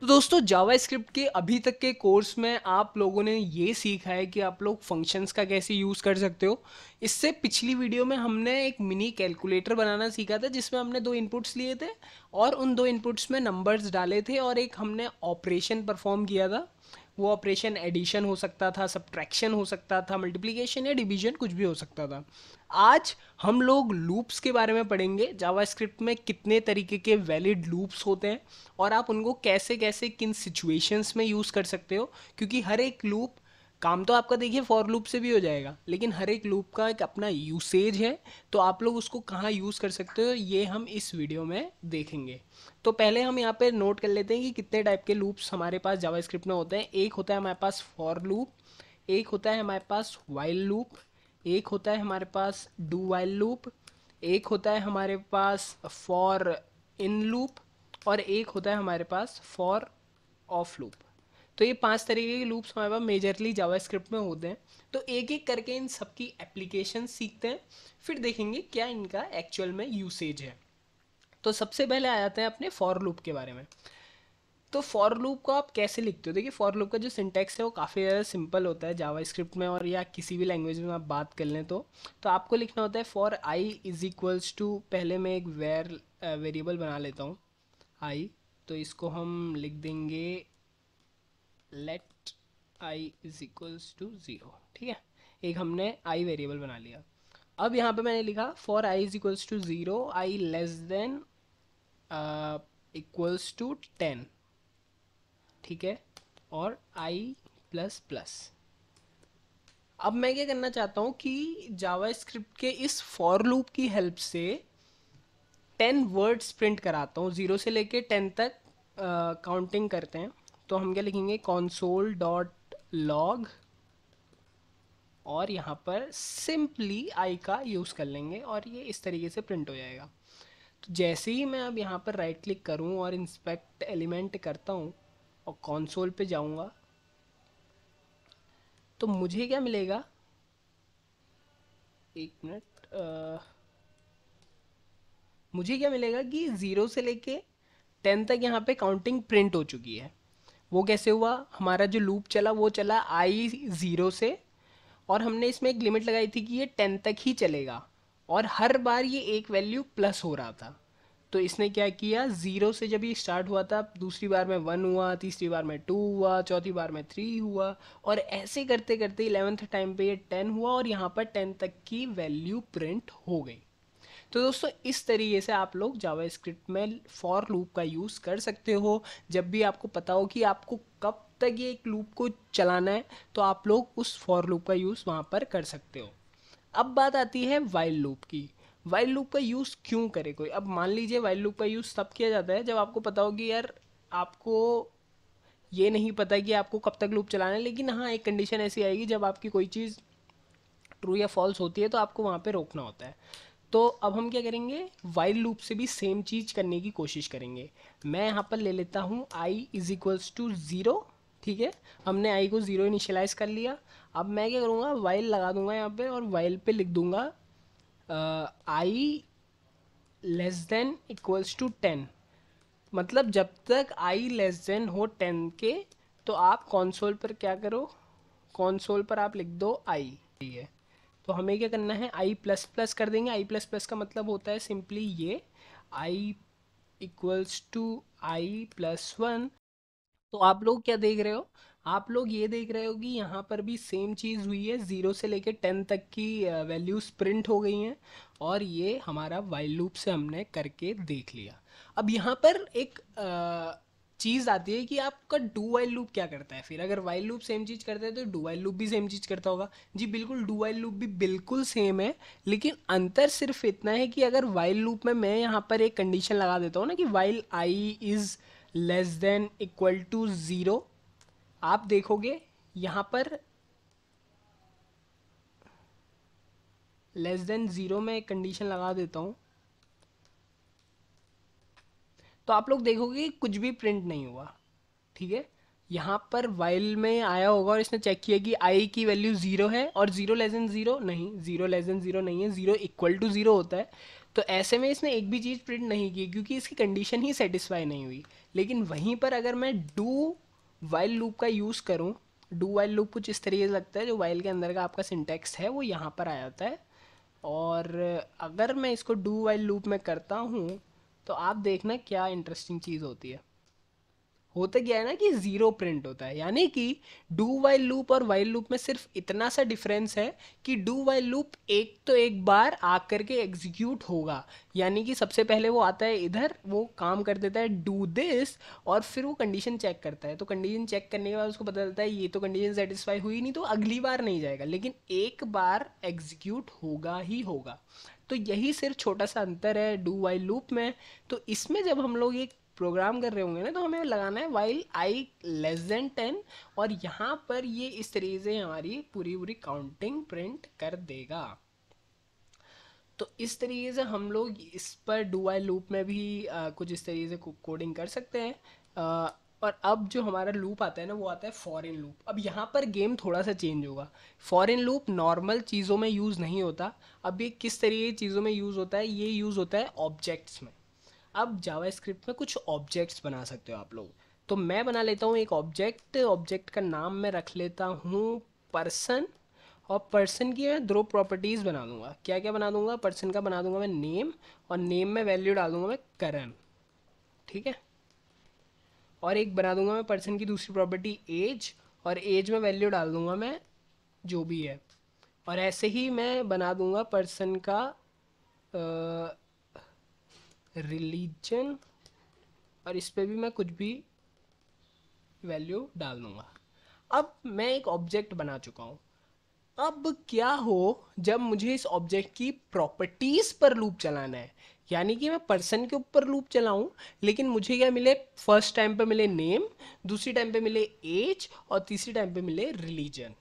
तो दोस्तों जावास्क्रिप्ट के अभी तक के कोर्स में आप लोगों ने ये सीखा है कि आप लोग फंक्शंस का कैसे यूज़ कर सकते हो इससे पिछली वीडियो में हमने एक मिनी कैलकुलेटर बनाना सीखा था जिसमें हमने दो इनपुट्स लिए थे और उन दो इनपुट्स में नंबर्स डाले थे और एक हमने ऑपरेशन परफॉर्म किया था वो ऑपरेशन एडिशन हो सकता था सब्ट्रैक्शन हो सकता था मल्टीप्लीकेशन या डिवीजन कुछ भी हो सकता था आज हम लोग लूप्स के बारे में पढ़ेंगे जावास्क्रिप्ट में कितने तरीके के वैलिड लूप्स होते हैं और आप उनको कैसे कैसे किन सिचुएशंस में यूज़ कर सकते हो क्योंकि हर एक लूप काम तो आपका देखिए फॉर लूप से भी हो जाएगा लेकिन हर एक लूप का एक अपना यूसेज है तो आप लोग उसको कहाँ यूज़ कर सकते हो ये हम इस वीडियो में देखेंगे तो पहले हम यहाँ पर नोट कर लेते हैं कि कितने टाइप के लूप्स हमारे पास जावास्क्रिप्ट में होते हैं एक होता है हमारे पास फॉर लूप एक होता है हमारे पास वाइल लूप एक होता है हमारे पास डू वाइल लूप एक होता है हमारे पास फॉर इन लूप और एक होता है हमारे पास फॉर ऑफ लूप तो ये पांच तरीके के लूप्स हमारे पास मेजरली जावास्क्रिप्ट में होते हैं तो एक एक करके इन सबकी एप्लीकेशन सीखते हैं फिर देखेंगे क्या इनका एक्चुअल में यूसेज है तो सबसे पहले आ जाते हैं अपने फॉर लूप के बारे में तो फॉर लूप को आप कैसे लिखते हो देखिए फॉर लूप का जो सिंटेक्स है वो काफ़ी ज़्यादा सिंपल होता है जावा स्क्रिप्ट में और या किसी भी लैंग्वेज में आप बात कर लें तो तो आपको लिखना होता है for I is equals to पहले मैं एक वेर वेरिएबल बना लेता हूँ आई तो इसको हम लिख देंगे let I is equals to zero ठीक है एक हमने आई वेरिएबल बना लिया अब यहाँ पे मैंने लिखा for I is equals to zero I less than equals to ten ठीक है और आई प्लस प्लस अब मैं क्या करना चाहता हूँ कि जावास्क्रिप्ट के इस फॉर लूप की हेल्प से टेन वर्ड्स प्रिंट कराता हूँ ज़ीरो से लेके टेन तक काउंटिंग uh, करते हैं तो हम क्या लिखेंगे कॉन्सोल डॉट लॉग और यहाँ पर सिंपली आई का यूज़ कर लेंगे और ये इस तरीके से प्रिंट हो जाएगा तो जैसे ही मैं अब यहाँ पर राइट क्लिक करूँ और इंस्पेक्ट एलिमेंट करता हूँ और कॉन्सोल पे जाऊँगा तो मुझे क्या मिलेगा एक मिनट मुझे क्या मिलेगा कि ज़ीरो से लेके टेन तक यहाँ पे काउंटिंग प्रिंट हो चुकी है वो कैसे हुआ हमारा जो लूप चला वो चला आई ज़ीरो से और हमने इसमें एक लिमिट लगाई थी कि ये टेन तक ही चलेगा और हर बार ये एक वैल्यू प्लस हो रहा था तो इसने क्या किया ज़ीरो से जब ये स्टार्ट हुआ था दूसरी बार में वन हुआ तीसरी बार में टू हुआ चौथी बार में थ्री हुआ और ऐसे करते करते इलेवेंथ टाइम पे ये टेन हुआ और यहाँ पर टेन तक की वैल्यू प्रिंट हो गई तो दोस्तों इस तरीके से आप लोग जावा स्क्रिप्ट में फॉर लूप का यूज़ कर सकते हो जब भी आपको पता हो कि आपको कब तक ये एक लूप को चलाना है तो आप लोग उस फॉर लूप का यूज़ वहाँ पर कर सकते हो अब बात आती है वाइल्ड लूप की वाइल्ड लूप का यूज़ क्यों करे कोई अब मान लीजिए वाइल्ड लूप का यूज़ तब किया जाता है जब आपको पता हो कि यार आपको ये नहीं पता कि आपको कब तक लूप चलाना है लेकिन हाँ एक कंडीशन ऐसी आएगी जब आपकी कोई चीज़ ट्रू या फॉल्स होती है तो आपको वहाँ पे रोकना होता है तो अब हम क्या करेंगे वाइल लूप से भी सेम चीज़ करने की कोशिश करेंगे मैं यहाँ पर ले लेता हूँ I is equals to zero ठीक है हमने आई को ज़ीरो इनिशलाइज कर लिया अब मैं क्या करूँगा वाइल लगा दूंगा यहाँ पे और वाइल पे लिख दूंगा I less than equals to ten मतलब जब तक आई लेस देन हो टेन के तो आप कॉन्सोल पर क्या करो कॉन्सोल पर आप लिख दो आई ठीक है तो हमें क्या करना है आई प्लस प्लस कर देंगे आई प्लस प्लस का मतलब होता है सिंपली ये I equals to I plus one तो आप लोग क्या देख रहे हो आप लोग ये देख रहे हो कि यहाँ पर भी सेम चीज़ हुई है ज़ीरो से लेके टेन तक की वैल्यूज़ प्रिंट हो गई हैं और ये हमारा वाइल लूप से हमने करके देख लिया अब यहाँ पर एक आ, चीज़ आती है कि आपका डू वाइल लूप क्या करता है फिर अगर वाइल लूप सेम चीज़ करता है तो डू वाइल लूप भी सेम चीज़ करता होगा जी बिल्कुल डू वाइल लूप भी बिल्कुल सेम है लेकिन अंतर सिर्फ इतना है कि अगर वाइल लूप में मैं यहाँ पर एक कंडीशन लगा देता हूँ ना कि while I is less than equal to zero आप देखोगे यहाँ पर लेस देन ज़ीरो में एक कंडीशन लगा देता हूँ तो आप लोग देखोगे कुछ भी प्रिंट नहीं हुआ ठीक है यहाँ पर वाइल में आया होगा और इसने चेक किया कि आई की वैल्यू ज़ीरो है और ज़ीरो लेस ज़ीरो नहीं ज़ीरो लेस ज़ीरो नहीं है ज़ीरो इक्वल टू ज़ीरो होता है तो ऐसे में इसने एक भी चीज़ प्रिंट नहीं की क्योंकि इसकी कंडीशन ही सेटिस्फाई नहीं हुई लेकिन वहीं पर अगर मैं डू वाइल लूप का यूज़ करूँ डू वाइल लूप कुछ इस तरीके से लगता है जो वाइल के अंदर का आपका सिंटेक्स है वो यहाँ पर आया होता है और अगर मैं इसको डू वाइल लूप में करता हूँ तो आप देखना क्या इंटरेस्टिंग चीज़ होती है होता क्या है ना कि ज़ीरो प्रिंट होता है यानी कि डू वाइल लूप और वाइल लूप में सिर्फ इतना सा डिफरेंस है कि डू वाइल लूप एक तो एक बार आकर के एग्जीक्यूट होगा यानी कि सबसे पहले वो आता है इधर वो काम कर देता है डू दिस और फिर वो कंडीशन चेक करता है तो कंडीशन चेक करने के बाद उसको पता चलता है ये तो कंडीशन सेटिस्फाई हुई नहीं तो अगली बार नहीं जाएगा लेकिन एक बार एग्जीक्यूट होगा ही होगा तो यही सिर्फ छोटा सा अंतर है डू वाइल लूप में तो इसमें जब हम लोग एक प्रोग्राम कर रहे होंगे ना तो हमें लगाना है while I less than ten और यहाँ पर ये इस तरीके से हमारी पूरी पूरी काउंटिंग प्रिंट कर देगा तो इस तरीके से हम लोग इस पर डू आई लूप में भी आ, कुछ इस तरीके से कोडिंग कर सकते हैं और अब जो हमारा लूप आता है ना वो आता है फॉरेन लूप अब यहाँ पर गेम थोड़ा सा चेंज होगा फॉरेन लूप नॉर्मल चीज़ों में यूज़ नहीं होता अब ये किस तरीके की चीज़ों में यूज़ होता है ये यूज़ होता है ऑब्जेक्ट्स में अब जावा में कुछ ऑब्जेक्ट्स बना सकते हो आप लोग तो मैं बना लेता हूँ एक ऑब्जेक्ट ऑब्जेक्ट का नाम मैं रख लेता हूँ पर्सन और पर्सन की मैं दो प्रॉपर्टीज़ बना दूंगा क्या क्या बना दूंगा पर्सन का बना दूंगा मैं नेम और नेम में वैल्यू डाल दूंगा मैं करण ठीक है और एक बना दूंगा मैं पर्सन की दूसरी प्रॉपर्टी एज और एज में वैल्यू डाल दूंगा मैं जो भी है और ऐसे ही मैं बना दूंगा पर्सन का रिलीजन और इस पर भी मैं कुछ भी वैल्यू डाल दूंगा अब मैं एक ऑब्जेक्ट बना चुका हूँ अब क्या हो जब मुझे इस ऑब्जेक्ट की प्रॉपर्टीज़ पर लूप चलाना है यानी कि मैं पर्सन के ऊपर लूप चलाऊं लेकिन मुझे क्या मिले फर्स्ट टाइम पे मिले नेम दूसरी टाइम पे मिले एज और तीसरी टाइम पे मिले रिलीजन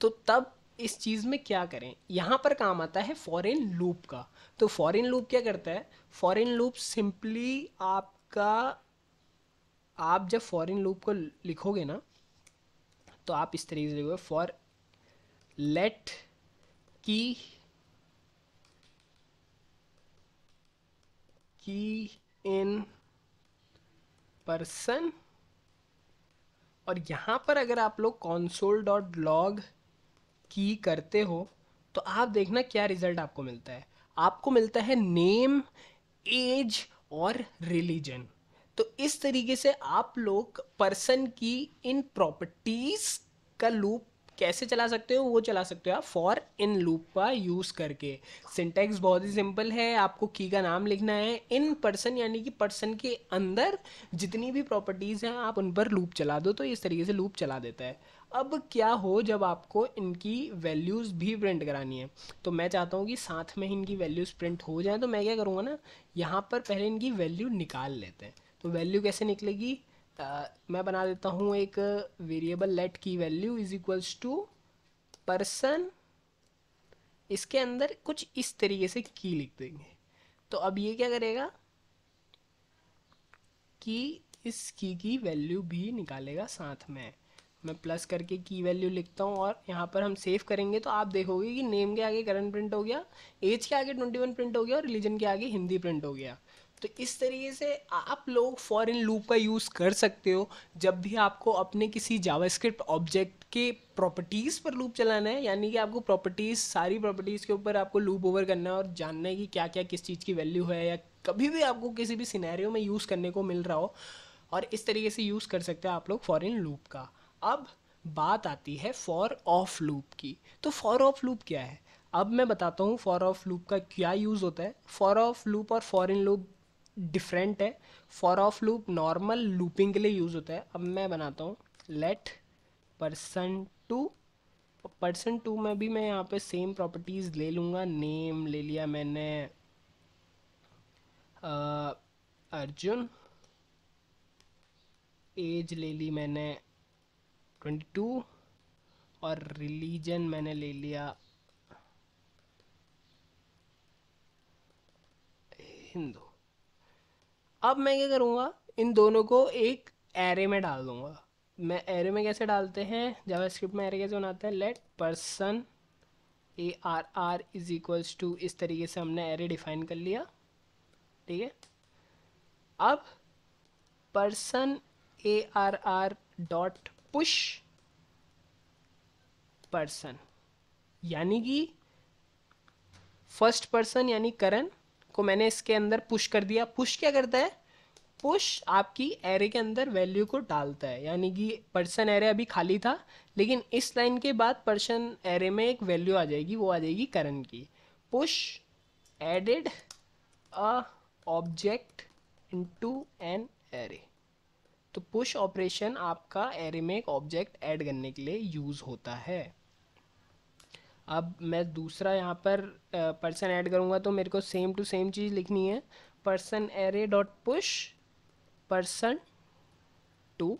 तो तब इस चीज़ में क्या करें यहाँ पर काम आता है फॉरेन लूप का तो फॉरेन लूप क्या करता है फॉरेन लूप सिंपली आपका आप जब फॉरेन लूप को लिखोगे ना तो आप इस तरीके से लिखोगे फॉर लेट की की इन पर्सन और यहाँ पर अगर आप लोग कॉन्सोल डॉट लॉग की करते हो तो आप देखना क्या रिजल्ट आपको मिलता है आपको मिलता है नेम एज और रिलीजन तो इस तरीके से आप लोग पर्सन की इन प्रॉपर्टीज़ का लूप कैसे चला सकते हो वो चला सकते हो आप फॉर इन लूप का यूज़ करके सिंटेक्स बहुत ही सिंपल है आपको की का नाम लिखना है इन पर्सन यानी कि पर्सन के अंदर जितनी भी प्रॉपर्टीज़ हैं आप उन पर लूप चला दो तो इस तरीके से लूप चला देता है अब क्या हो जब आपको इनकी वैल्यूज़ भी प्रिंट करानी है तो मैं चाहता हूँ कि साथ में इनकी वैल्यूज़ प्रिंट हो जाए तो मैं क्या करूँगा ना यहाँ पर पहले इनकी वैल्यू निकाल लेते हैं तो वैल्यू कैसे निकलेगी मैं बना देता हूँ एक वेरिएबल लेट की value is equals to person इसके अंदर कुछ इस तरीके से की लिख देंगे तो अब ये क्या करेगा कि इस की की वैल्यू भी निकालेगा साथ में मैं प्लस करके की वैल्यू लिखता हूँ और यहाँ पर हम सेव करेंगे तो आप देखोगे कि नेम के आगे करंट प्रिंट हो गया एज के आगे ट्वेंटी वन प्रिंट हो गया और रिलीजन के आगे हिंदी प्रिंट हो गया तो इस तरीके से आप लोग फॉरेन लूप का यूज़ कर सकते हो जब भी आपको अपने किसी जावास्क्रिप्ट ऑब्जेक्ट के प्रॉपर्टीज़ पर लूप चलाना है यानी कि आपको प्रॉपर्टीज़ सारी प्रॉपर्टीज़ के ऊपर आपको लूप ओवर करना है और जानना है कि क्या क्या किस चीज़ की वैल्यू है या कभी भी आपको किसी भी सिनेरियो में यूज़ करने को मिल रहा हो और इस तरीके से यूज़ कर सकते हैं आप लोग फॉरेन लूप का अब बात आती है फॉर ऑफ लूप की तो फॉर ऑफ लूप क्या है अब मैं बताता हूँ फॉर ऑफ लूप का क्या यूज़ होता है फॉर ऑफ लूप और फॉरेन लूप डिफरेंट है for of loop normal looping के लिए यूज़ होता है अब मैं बनाता हूँ let person two person two में भी मैं यहाँ पे सेम प्रॉपर्टीज़ ले लूंगा नेम ले लिया मैंने अर्जुन एज ले ली मैंने ट्वेंटी टू और रिलीजन मैंने ले लिया हिंदू अब मैं क्या करूँगा इन दोनों को एक एरे में डाल दूँगा मैं एरे में कैसे डालते हैं जावास्क्रिप्ट में एरे कैसे बनाते हैं let person A R R is equals to इस तरीके से हमने एरे डिफाइन कर लिया ठीक है अब person A R R dot push person यानी कि फर्स्ट पर्सन यानी करण को मैंने इसके अंदर पुश कर दिया पुश क्या करता है पुश आपकी एरे के अंदर वैल्यू को डालता है यानी कि पर्सन एरे अभी खाली था लेकिन इस लाइन के बाद पर्सन एरे में एक वैल्यू आ जाएगी वो आ जाएगी करण की push added a object into an array तो पुश ऑपरेशन आपका एरे में एक ऑब्जेक्ट ऐड करने के लिए यूज़ होता है अब मैं दूसरा यहाँ पर पर्सन ऐड करूँगा तो मेरे को सेम टू सेम चीज़ लिखनी है person array dot push person two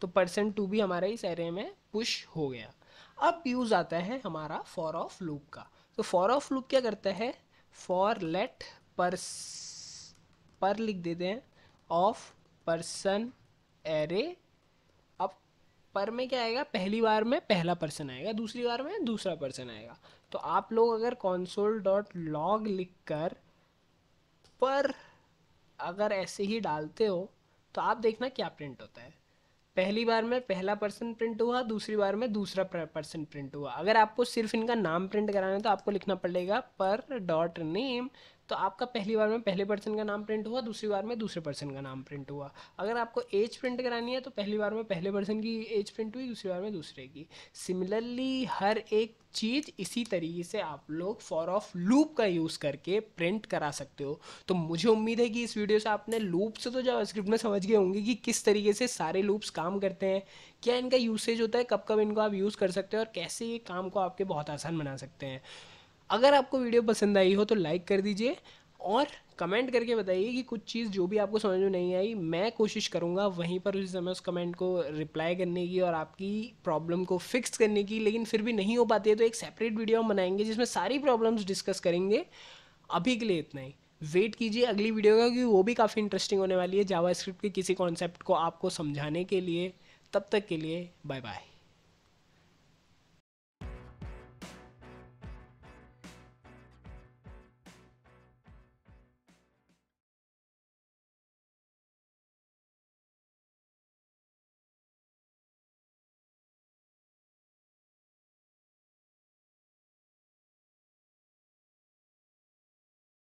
तो पर्सन टू भी हमारा इस एरे में पुश हो गया अब यूज़ आता है हमारा फॉर ऑफ लूप का तो फॉर ऑफ लूप क्या करता है फॉर लेट पर्स पर लिख देते हैं ऑफ पर्सन एरे पर में क्या आएगा पहली बार में पहला पर्सन आएगा दूसरी बार में दूसरा पर्सन आएगा तो आप लोग अगर कॉन्सोल डॉट लॉग लिख कर पर अगर ऐसे ही डालते हो तो आप देखना क्या प्रिंट होता है पहली बार में पहला पर्सन प्रिंट हुआ दूसरी बार में दूसरा पर्सन प्रिंट हुआ अगर आपको सिर्फ इनका नाम प्रिंट कराना है तो आपको लिखना पड़ेगा पर डॉट नेम तो आपका पहली बार में पहले पर्सन का नाम प्रिंट हुआ दूसरी बार में दूसरे पर्सन का नाम प्रिंट हुआ अगर आपको एज प्रिंट करानी है तो पहली बार में पहले पर्सन की एज प्रिंट हुई दूसरी बार में दूसरे की सिमिलरली हर एक चीज़ इसी तरीके से आप लोग फॉर ऑफ लूप का यूज़ करके प्रिंट करा सकते हो तो मुझे उम्मीद है कि इस वीडियो से आपने लूप से तो जब स्क्रिप्ट में समझ गए होंगे कि किस तरीके से सारे लूप्स काम करते हैं क्या इनका यूसेज होता है कब कब इनको आप यूज़ कर सकते हो और कैसे ये काम को आपके बहुत आसान बना सकते हैं अगर आपको वीडियो पसंद आई हो तो लाइक कर दीजिए और कमेंट करके बताइए कि कुछ चीज़ जो भी आपको समझ में नहीं आई मैं कोशिश करूँगा वहीं पर उसी समय उस कमेंट को रिप्लाई करने की और आपकी प्रॉब्लम को फिक्स करने की लेकिन फिर भी नहीं हो पाती है तो एक सेपरेट वीडियो हम बनाएंगे जिसमें सारी प्रॉब्लम्स डिस्कस करेंगे अभी के लिए इतना ही वेट कीजिए अगली वीडियो का क्योंकि वो भी काफ़ी इंटरेस्टिंग होने वाली है जावा के किसी कॉन्सेप्ट को आपको समझाने के लिए तब तक के लिए बाय बाय